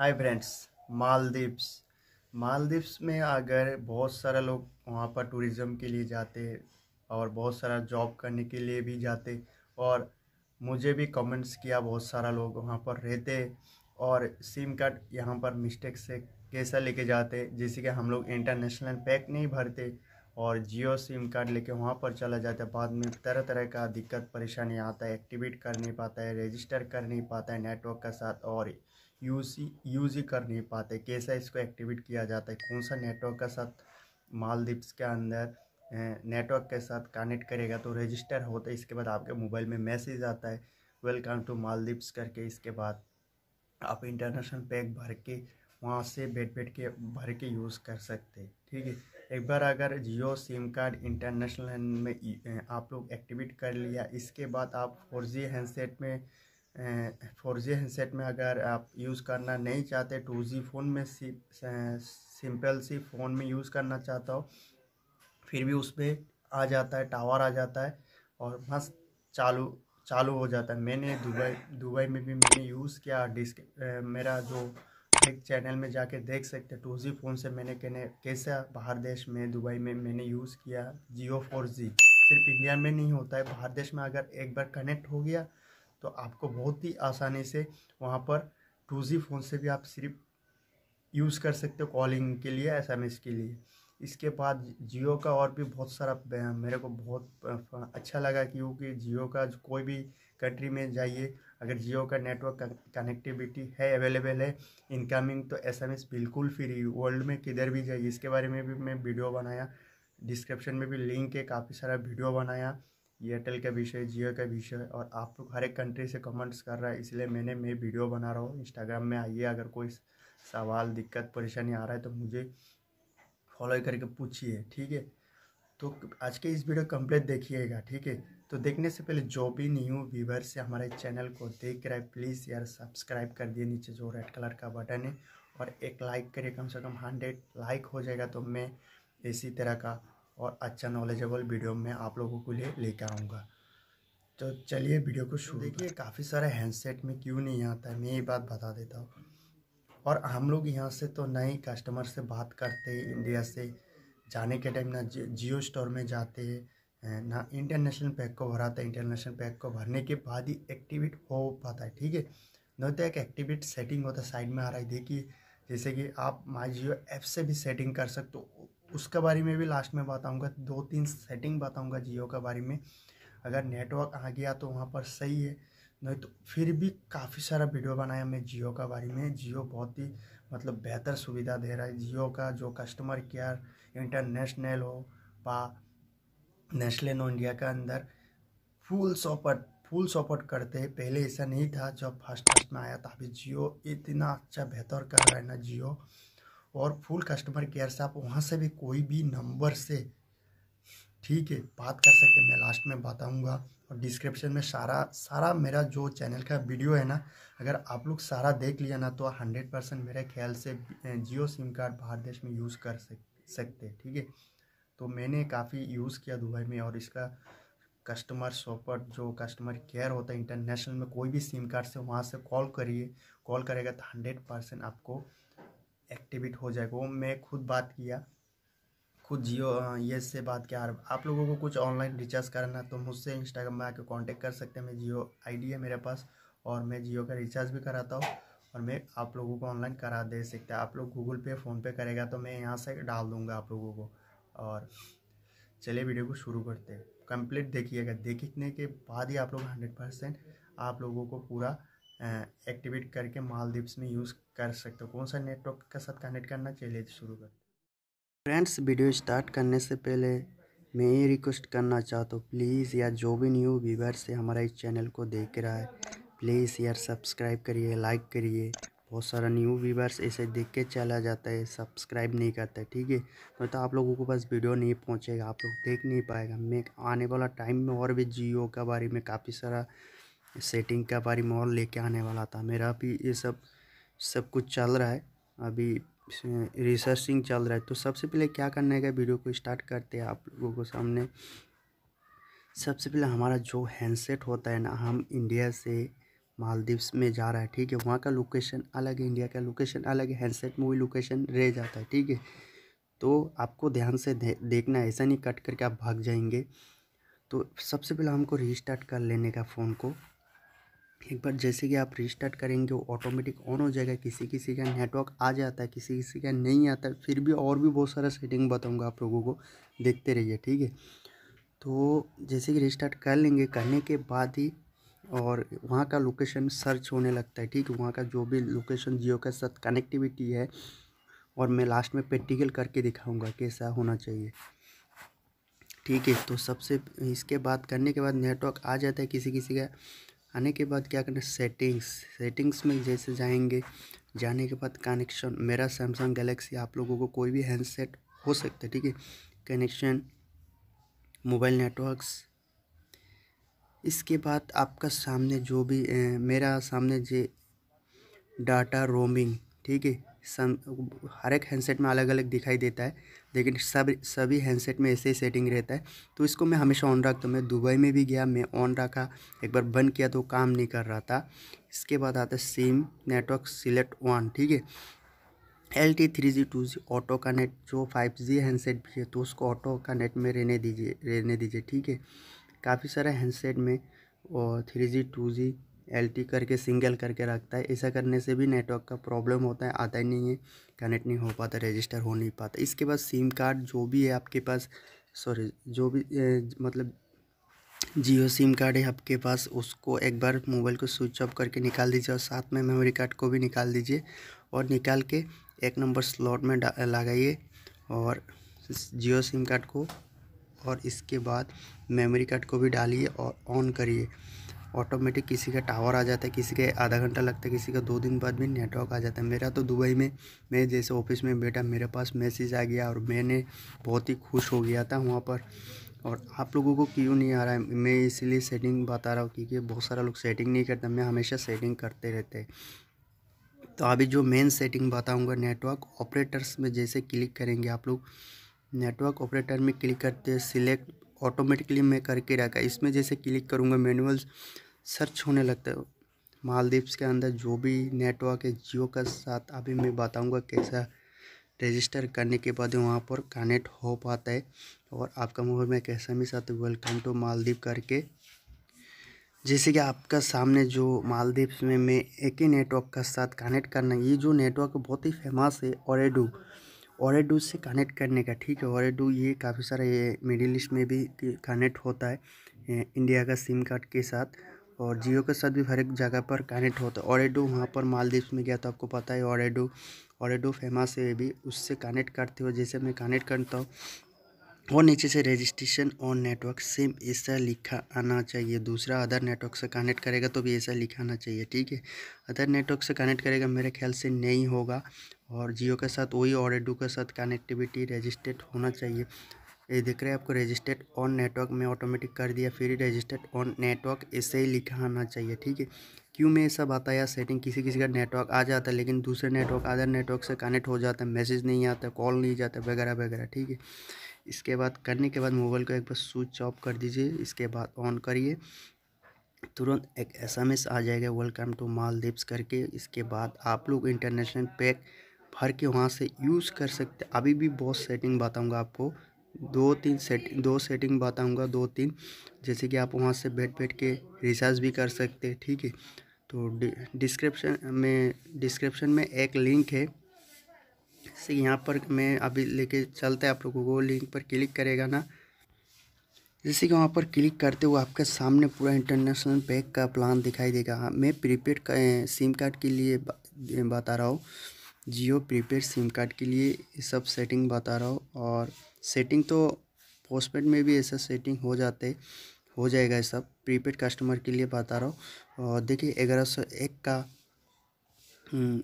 hi friends Maldives Maldives में अगर बहुत सारा लोग वहाँ पर टूरिज़म के लिए जाते और बहुत सारा जॉब करने के लिए भी जाते और मुझे भी कमेंट्स किया बहुत सारा लोग वहाँ पर रहते और सिम कार्ड यहाँ पर मिस्टेक से कैसा लेके जाते जैसे कि हम लोग इंटरनेशनल पैक नहीं भरते और जियो सिम कार्ड लेके वहाँ पर चला जाता है बाद में तरह तरह का दिक्कत परेशानी आता है एक्टिवेट कर नहीं पाता है रजिस्टर कर नहीं पाता है नेटवर्क के साथ और यूज यूज ही कर नहीं पाते कैसा इसको एक्टिवेट किया जाता है कौन सा नेटवर्क का साथ मालदीप्स के अंदर नेटवर्क के साथ कनेक्ट करेगा तो रजिस्टर होता है इसके बाद आपके मोबाइल में मैसेज आता है वेलकम टू मालदीप्स करके इसके बाद आप इंटरनेशनल पैक भर के वहाँ से बैठ बैठ के भर के यूज़ कर सकते हैं ठीक है एक बार अगर जियो सिम कार्ड इंटरनेशनल में आप लोग एक्टिवेट कर लिया इसके बाद आप फोर जी हैंडसेट में फोर जी हैंडसेट में अगर आप यूज़ करना नहीं चाहते टू जी फ़ोन में सी सिंपल सी फ़ोन में यूज़ करना चाहता हो फिर भी उसमें आ जाता है टावर आ जाता है और मस्त चालू चालू हो जाता है मैंने दुबई दुबई में भी मैंने यूज़ किया डिस्क मेरा जो एक चैनल में जाके देख सकते टू जी फ़ोन से मैंने कहने कैसा बाहर देश में दुबई में मैंने यूज़ किया जियो फोर जी सिर्फ इंडिया में नहीं होता है बाहर देश में अगर एक बार कनेक्ट हो गया तो आपको बहुत ही आसानी से वहाँ पर टू जी फ़ोन से भी आप सिर्फ यूज़ कर सकते हो कॉलिंग के लिए एस के लिए इसके बाद जियो का और भी बहुत सारा मेरे को बहुत अच्छा लगा क्योंकि जियो का कोई भी कंट्री में जाइए अगर जियो का नेटवर्क कनेक्टिविटी है अवेलेबल है इनकमिंग तो एस बिल्कुल फ्री वर्ल्ड में किधर भी जाइए इसके बारे में भी मैं वीडियो बनाया डिस्क्रिप्शन में भी लिंक है काफ़ी सारा वीडियो बनाया एयरटेल का विषय जियो का विषय और आप लोग हर एक कंट्री से कमेंट्स कर रहा है इसलिए मैंने मैं वीडियो बना रहा हूँ इंस्टाग्राम में आइए अगर कोई सवाल दिक्कत परेशानी आ रहा है तो मुझे फॉलो करके पूछिए ठीक है तो आज के इस वीडियो कंप्लीट देखिएगा ठीक है तो देखने से पहले जो भी न्यू व्यूवर से हमारे चैनल को देख रहा है प्लीज़ यार सब्सक्राइब कर दिए नीचे जो रेड कलर का बटन है और एक लाइक करिए कम से कम हंड्रेड लाइक हो जाएगा तो मैं इसी तरह का और अच्छा नॉलेजेबल वीडियो मैं आप लोगों के लिए लेकर आऊँगा तो चलिए वीडियो को शुरू देखिए काफ़ी सारे हैंडसेट में क्यों नहीं आता है मैं ये बात बता देता हूँ और हम लोग यहाँ से तो नए कस्टमर से बात करते हैं इंडिया से जाने के टाइम ना जियो स्टोर में जाते हैं ना इंटरनेशनल पैक को भराते हैं इंटरनेशनल पैक को भरने के बाद ही एक्टिवेट हो पाता है ठीक है नहीं तो एक एक्टिवेट सेटिंग होता है साइड में आ रहा है देखिए जैसे कि आप माई जियो ऐप से भी सेटिंग कर सकते हो उसके बारे में भी लास्ट में बताऊंगा दो तीन सेटिंग बताऊंगा जियो के बारे में अगर नेटवर्क आ गया तो वहाँ पर सही है नहीं तो फिर भी काफ़ी सारा वीडियो बनाया मैं जियो के बारे में जियो बहुत ही मतलब बेहतर सुविधा दे रहा है जियो का जो कस्टमर केयर इंटरनेशनल हो पा नेशनल हो इंडिया के अंदर फुल सपोर्ट फुल सपोर्ट करते हैं पहले ऐसा नहीं था जब फर्स्ट फर्स्ट में आया था अभी जियो इतना अच्छा बेहतर कर रहा है ना जियो और फुल कस्टमर केयर से आप वहाँ से भी कोई भी नंबर से ठीक है बात कर सकते हैं मैं लास्ट में बताऊंगा और डिस्क्रिप्शन में सारा सारा मेरा जो चैनल का वीडियो है ना अगर आप लोग सारा देख लिया ना तो हंड्रेड परसेंट मेरे ख्याल से जियो सिम कार्ड बाहर देश में यूज़ कर सक, सकते ठीक है तो मैंने काफ़ी यूज़ किया दुबई में और इसका कस्टमर सपोर्ट जो कस्टमर केयर होता है इंटरनेशनल में कोई भी सिम कार्ड से वहाँ से कॉल करिए कॉल करेगा तो हंड्रेड परसेंट आपको एक्टिवेट हो जाएगा वो मैं खुद बात किया खुद जियो ये से बात किया आप लोगों को कुछ ऑनलाइन रिचार्ज करना तो मुझसे इंस्टाग्राम में आकर कॉन्टेक्ट कर सकते हैं मैं जियो आई है मेरे पास और मैं जियो का रिचार्ज भी कराता हूँ और मैं आप लोगों को ऑनलाइन करा दे सकता है आप लोग गूगल पे फ़ोनपे करेगा तो मैं यहाँ से डाल दूँगा आप लोगों को और चलिए वीडियो को शुरू करते हैं कंप्लीट देखिएगा देखने के बाद ही आप लोग हंड्रेड परसेंट आप लोगों को पूरा एक्टिवेट करके मालदीव्स में यूज़ कर सकते हो कौन सा नेटवर्क के साथ कनेक्ट करना चाहिए शुरू कर फ्रेंड्स वीडियो स्टार्ट करने से पहले मैं ये रिक्वेस्ट करना चाहता हूँ प्लीज़ यार जो भी न्यू व्यूवर है हमारा इस चैनल को देख रहा है प्लीज़ यार सब्सक्राइब करिए लाइक करिए बहुत सारा न्यू व्यूवर्स ऐसे देख के चला जाता है सब्सक्राइब नहीं करता है ठीक है तो, तो आप लोगों को बस वीडियो नहीं पहुंचेगा आप लोग देख नहीं पाएगा मैं आने वाला टाइम में और भी जियो के बारे में काफ़ी सारा सेटिंग के बारे में और लेके आने वाला था मेरा भी ये सब सब कुछ चल रहा है अभी रिसर्चिंग चल रहा है तो सबसे पहले क्या करना है वीडियो को स्टार्ट करते हैं आप लोगों को सामने सबसे पहले हमारा जो हैंडसेट होता है ना हम इंडिया से मालदीव्स में जा रहा है ठीक है वहाँ का लोकेशन अलग है इंडिया का लोकेशन अलग है हैंडसेट में वही लोकेशन रह जाता है ठीक है तो आपको ध्यान से दे, देखना है ऐसा नहीं कट करके आप भाग जाएंगे तो सबसे पहले हमको रिस्टार्ट कर लेने का फ़ोन को एक बार जैसे कि आप रिस्टार्ट करेंगे वो ऑटोमेटिक ऑन हो जाएगा किसी किसी का नेटवर्क आ जाता है किसी किसी का नहीं आता है फिर भी और भी बहुत सारा सेटिंग बताऊंगा आप लोगों को देखते रहिए ठीक है तो जैसे कि रिस्टार्ट कर लेंगे करने के बाद ही और वहाँ का लोकेशन सर्च होने लगता है ठीक है वहाँ का जो भी लोकेशन जियो के साथ कनेक्टिविटी है और मैं लास्ट में प्रैक्टिकल करके दिखाऊँगा कैसा होना चाहिए ठीक है तो सबसे इसके बाद करने के बाद नेटवर्क आ जाता है किसी किसी का आने के बाद क्या करना सेटिंग्स सेटिंग्स में जैसे जाएंगे जाने के बाद कनेक्शन मेरा सैमसंग गैलेक्सी आप लोगों को कोई भी हैंडसेट हो सकता है ठीक है कनेक्शन मोबाइल नेटवर्क्स इसके बाद आपका सामने जो भी ए, मेरा सामने जे डाटा रोमिंग ठीक है सम हर एक हैंडसेट में अलग अलग दिखाई देता है लेकिन सब सभी हैंडसेट में ऐसे ही सेटिंग रहता है तो इसको मैं हमेशा ऑन रखता हूँ मैं दुबई में भी गया मैं ऑन रखा एक बार बंद किया तो काम नहीं कर रहा था इसके बाद आता है सिम नेटवर्क सिलेक्ट वन ठीक है L T three G two G auto का नेट जो फाइव जी हैंडसेट भी है तो उसको ऑटो का नेट में रहने दीजिए रहने दीजिए ठीक है काफ़ी सारे हैंडसेट में और three G two G L T करके सिंगल करके रखता है ऐसा करने से भी नेटवर्क का प्रॉब्लम होता है आता ही नहीं है कनेक्ट नहीं हो पाता रजिस्टर हो नहीं पाता इसके बाद सिम कार्ड जो भी है आपके पास सॉरी जो भी ए, मतलब जियो सिम कार्ड है आपके पास उसको एक बार मोबाइल को स्विच ऑफ करके निकाल दीजिए और साथ में मेमोरी कार्ड को भी निकाल दीजिए और निकाल के एक नंबर स्लॉट में लगाइए और जियो सिम कार्ड को और इसके बाद मेमोरी कार्ड को भी डालिए और ऑन करिए ऑटोमेटिक किसी का टावर आ जाता है किसी का आधा घंटा लगता है किसी का दो दिन बाद भी नेटवर्क आ जाता है मेरा तो दुबई में मैं जैसे ऑफिस में बैठा मेरे पास मैसेज आ गया और मैंने बहुत ही खुश हो गया था वहाँ पर और आप लोगों को क्यों नहीं आ रहा है मैं इसीलिए सेटिंग बता रहा हूँ क्योंकि बहुत सारा लोग सेटिंग नहीं करते मैं हमेशा सेटिंग करते रहते हैं तो अभी जो मेन सेटिंग बताऊँगा नेटवर्क ऑपरेटर्स में जैसे क्लिक करेंगे आप लोग नेटवर्क ऑपरेटर में क्लिक करते हैं सिलेक्ट ऑटोमेटिकली मैं करके रखा इसमें जैसे क्लिक करूँगा मैनुअल सर्च होने लगता है मालदीव्स के अंदर जो भी नेटवर्क है जियो का साथ अभी मैं बताऊँगा कैसा रजिस्टर करने के बाद वहाँ पर कनेक्ट हो पाता है और आपका मोबाइल में कैसा एस साथ वेलकम टू मालदीप करके जैसे कि आपका सामने जो मालदीप्स में मैं एक ही नेटवर्क का साथ कनेक्ट करना ये जो नेटवर्क बहुत ही फेमस है एडू और डू से कनेक्ट करने का ठीक है और डू ये काफ़ी सारा ये मिडिल ईस्ट में भी कनेक्ट होता है इंडिया का सिम कार्ड के साथ और जियो के साथ भी हर एक जगह पर कनेक्ट होता है ऑरेडो वहाँ पर मालदीव में गया तो आपको पता है ऑरेडो ऑरेडो फेमस है भी उससे कनेक्ट करते हो जैसे मैं कनेक्ट करता हूँ और नीचे से रजिस्ट्रेशन और नेटवर्क सेम ऐसा लिखा आना चाहिए दूसरा अदर नेटवर्क से कनेक्ट करेगा तो भी ऐसा लिखाना चाहिए ठीक है अदर नेटवर्क से कनेक्ट करेगा मेरे ख्याल से नहीं होगा और जियो के साथ वही और एडू के साथ कनेक्टिविटी रजिस्टर्ड होना चाहिए ये देख रहे हैं आपको रजिस्टर्ड ऑन नेटवर्क में ऑटोमेटिक कर दिया फिर रजिस्टर्ड ऑन नेटवर्क ऐसे ही लिखा आना चाहिए ठीक है क्यों मैं ऐसा सब आता है सेटिंग किसी किसी का नेटवर्क आ जाता है लेकिन दूसरे नेटवर्क अदर नेटवर्क से कनेक्ट हो जाता है मैसेज नहीं आता कॉल नहीं जाता वगैरह वगैरह ठीक है इसके बाद करने के बाद मोबाइल को एक बार स्विच ऑफ कर दीजिए इसके बाद ऑन करिए तुरंत एक एस आ जाएगा वेलकम टू मालदीप्स करके इसके बाद आप लोग इंटरनेशनल पैक भर के वहाँ से यूज़ कर सकते अभी भी बहुत सेटिंग बताऊँगा आपको दो तीन सेट दो सेटिंग बताऊँगा दो तीन जैसे कि आप वहाँ से बैठ बैठ के रिचार्ज भी कर सकते हैं ठीक है तो डिस्क्रिप्शन में डिस्क्रिप्शन में एक लिंक है जैसे यहाँ पर मैं अभी लेके चलते हैं आप लोगों को लिंक पर क्लिक करेगा ना जैसे कि वहाँ पर क्लिक करते हुए आपके सामने पूरा इंटरनेशनल पैक का प्लान दिखाई देगा हाँ, मैं प्रीपेड का सिम कार्ड के लिए बता रहा हूँ जियो प्रीपेड सिम कार्ड के लिए सब सेटिंग बता रहा हूँ और सेटिंग तो पोस्टपेड में भी ऐसा सेटिंग हो जाते हो जाएगा ये सब प्रीपेड कस्टमर के लिए बता रहा हूँ और देखिए ग्यारह सौ एक का हम्म,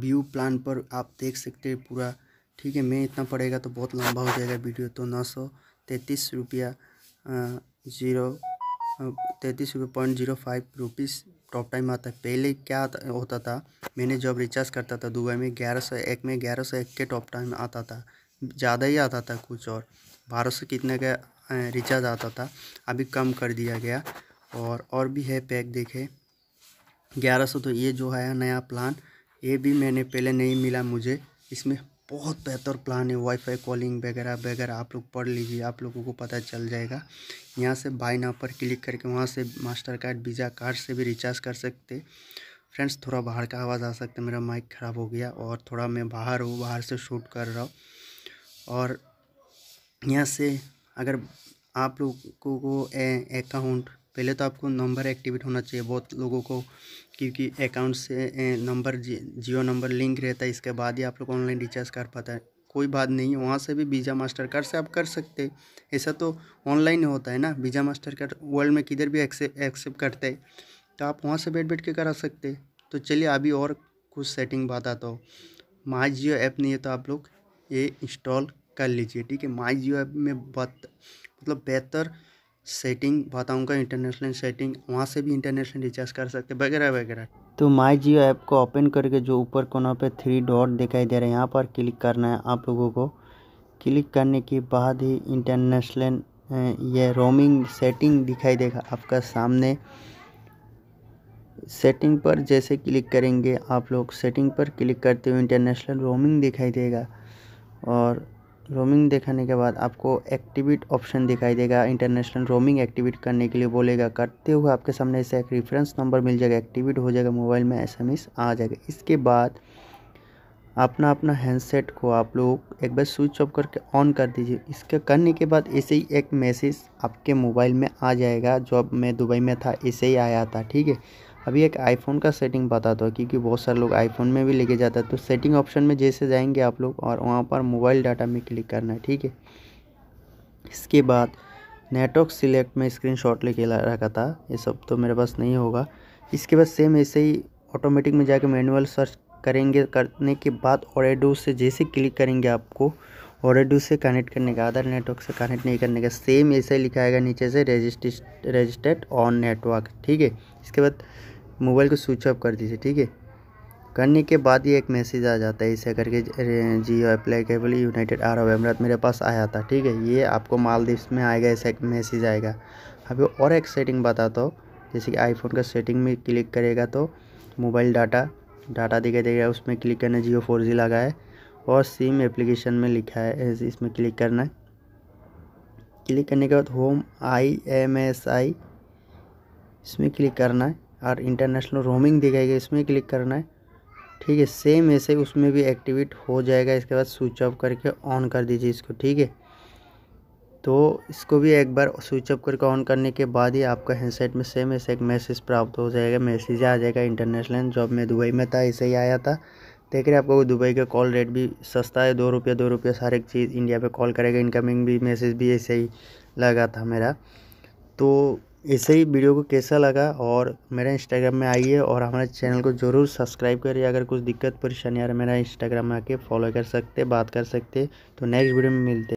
व्यू प्लान पर आप देख सकते हैं पूरा ठीक है मैं इतना पड़ेगा तो बहुत लंबा हो जाएगा वीडियो तो नौ सौ तैंतीस रुपया ज़ीरो तैंतीस रुपये point zero five rupees top time आता है पहले क्या होता था मैंने जब रिचार्ज करता था दुबई में ग्यारह सौ एक में ग्यारह सौ एक के टॉप टाइम आता था ज़्यादा ही आता था कुछ और बारह सौ कितने का रिचार्ज आता था अभी कम कर दिया गया और और भी है पैक देखे ग्यारह सौ तो ये जो है नया प्लान ये भी मैंने पहले नहीं मिला मुझे इसमें बहुत बेहतर प्लान है वाईफाई कॉलिंग वगैरह वगैरह आप लोग पढ़ लीजिए आप लोगों को पता चल जाएगा यहाँ से बाई ना पर क्लिक करके वहाँ से मास्टर कार्ड वीज़ा कार्ड से भी रिचार्ज कर सकते फ्रेंड्स थोड़ा बाहर का आवाज़ आ सकता है मेरा माइक ख़राब हो गया और थोड़ा मैं बाहर हूँ बाहर से शूट कर रहा हूँ और यहाँ से अगर आप लोगों को अकाउंट पहले तो आपको नंबर एक्टिवेट होना चाहिए बहुत लोगों को क्योंकि अकाउंट से नंबर जियो नंबर लिंक रहता है इसके बाद ही आप लोग ऑनलाइन रिचार्ज कर पाता है कोई बात नहीं है वहाँ से भी वीज़ा मास्टर कार्ड से आप कर सकते ऐसा तो ऑनलाइन होता है ना वीज़ा मास्टर कार्ड वर्ल्ड में किधर भी एक्सेप्ट करते हैं तो आप वहाँ से बैठ बैठ के करा सकते तो चलिए अभी और कुछ सेटिंग बताता हूँ माई जियो ऐप नहीं है तो आप लोग ये इंस्टॉल कर लीजिए ठीक है माई जियो ऐप में बत मतलब बेहतर सेटिंग बताऊँगा इंटरनेशनल सेटिंग वहाँ से भी इंटरनेशनल रिचार्ज कर सकते वगैरह वगैरह तो माई जियो ऐप को ओपन करके जो ऊपर कोना पे थ्री डॉट दिखाई दे रहा है यहाँ पर क्लिक करना है आप लोगों को क्लिक करने के बाद ही इंटरनेशनल ये रोमिंग सेटिंग दिखाई देगा आपका सामने सेटिंग पर जैसे क्लिक करेंगे आप लोग सेटिंग पर क्लिक करते हुए इंटरनेशनल रोमिंग दिखाई देगा और रोमिंग दिखाने के बाद आपको एक्टिविट ऑप्शन दिखाई देगा इंटरनेशनल रोमिंग एक्टिविट करने के लिए बोलेगा करते हुए आपके सामने ऐसे एक रेफरेंस नंबर मिल जाएगा एक्टिविट हो जाएगा मोबाइल में एस आ जाएगा इसके बाद अपना अपना हैंडसेट को आप लोग एक बार स्विच ऑफ करके ऑन कर दीजिए इसके करने के बाद ऐसे ही एक मैसेज आपके मोबाइल में आ जाएगा जो अब मैं दुबई में था ऐसे ही आया था ठीक है अभी एक आईफोन का सेटिंग बता दो क्योंकि बहुत सारे लोग आईफोन में भी लेके जाता है तो सेटिंग ऑप्शन में जैसे जाएंगे आप लोग और वहाँ पर मोबाइल डाटा में क्लिक करना है ठीक है इसके बाद नेटवर्क सिलेक्ट में स्क्रीन शॉट लेके रखा था ये सब तो मेरे पास नहीं होगा इसके बाद सेम ऐसे ही ऑटोमेटिक में जाके मैनुअल सर्च करेंगे करने के बाद ऑरेडो से जैसे क्लिक करेंगे आपको ऑरेडो से कनेक्ट करने का अदर नेटवर्क से कनेक्ट नहीं करने का सेम ऐसे लिखा नीचे से रजिस्टर्ड ऑन नेटवर्क ठीक है इसके बाद मोबाइल को स्विच ऑफ कर दीजिए ठीक है करने के बाद ये एक मैसेज आ जाता है इसे करके जियो अप्लाईकेबल यूनाइटेड अरब अमीरात मेरे पास आया था ठीक है ये आपको मालदीव्स में आएगा ऐसा एक मैसेज आएगा अभी और एक सेटिंग बताता हूँ जैसे कि आईफोन का सेटिंग में क्लिक करेगा तो मोबाइल डाटा डाटा दिखाई देगा उसमें क्लिक करना जियो फोर जी लगा है और सिम एप्लीकेशन में लिखा है इसमें क्लिक करना है क्लिक करने के बाद home I M S I इसमें क्लिक करना है और इंटरनेशनल रोमिंग गई इसमें क्लिक करना है ठीक है सेम ऐसे उसमें भी एक्टिवेट हो जाएगा इसके बाद स्विच ऑफ करके ऑन कर दीजिए इसको ठीक है तो इसको भी एक बार स्विच ऑफ करके ऑन करने के बाद ही आपका हैंडसेट में सेम ऐसे एक मैसेज प्राप्त हो जाएगा मैसेज आ जाएगा इंटरनेशनल जॉब में दुबई में था ऐसे ही आया था देख रहे आपको दुबई का कॉल रेट भी सस्ता है दो रुपये दो रुपये हर एक चीज़ इंडिया पे कॉल करेगा इनकमिंग भी मैसेज भी ऐसे ही लगा था मेरा तो ऐसे ही वीडियो को कैसा लगा और मेरे इंस्टाग्राम में आइए और हमारे चैनल को ज़रूर सब्सक्राइब करिए अगर कुछ दिक्कत परेशानी आ है मेरा इंस्टाग्राम में आके फॉलो कर सकते बात कर सकते तो नेक्स्ट वीडियो में मिलते